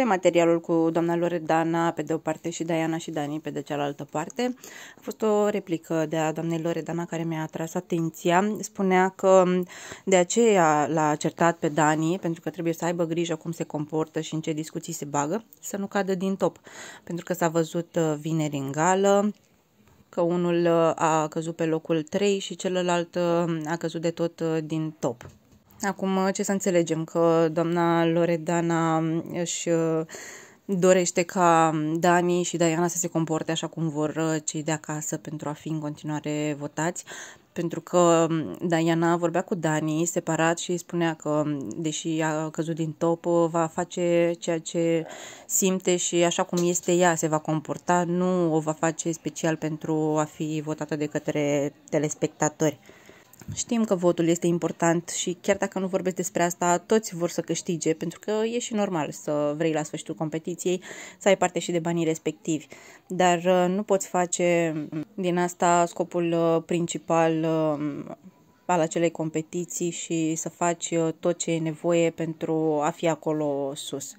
pe materialul cu doamna Loredana pe de o parte și Diana și Dani pe de cealaltă parte. A fost o replică de a doamnei Loredana care mi-a atras atenția. Spunea că de aceea l-a certat pe Dani pentru că trebuie să aibă grijă cum se comportă și în ce discuții se bagă, să nu cadă din top. Pentru că s-a văzut uh, vineri în gală, că unul uh, a căzut pe locul 3 și celălalt uh, a căzut de tot din top. Acum, ce să înțelegem? Că doamna Loredana mm, își uh, dorește ca mm, Dani și Diana să se comporte așa cum vor uh, cei de acasă pentru a fi în continuare votați, pentru că mm, Diana vorbea cu Dani separat și spunea că, deși a căzut din top, uh, va face ceea ce simte și așa cum este ea se va comporta, nu o va face special pentru a fi votată de către telespectatori. Știm că votul este important și chiar dacă nu vorbesc despre asta, toți vor să câștige, pentru că e și normal să vrei la sfârșitul competiției să ai parte și de banii respectivi. Dar uh, nu poți face mm, din asta scopul uh, principal uh, al acelei competiții și să faci tot ce e nevoie pentru a fi acolo sus.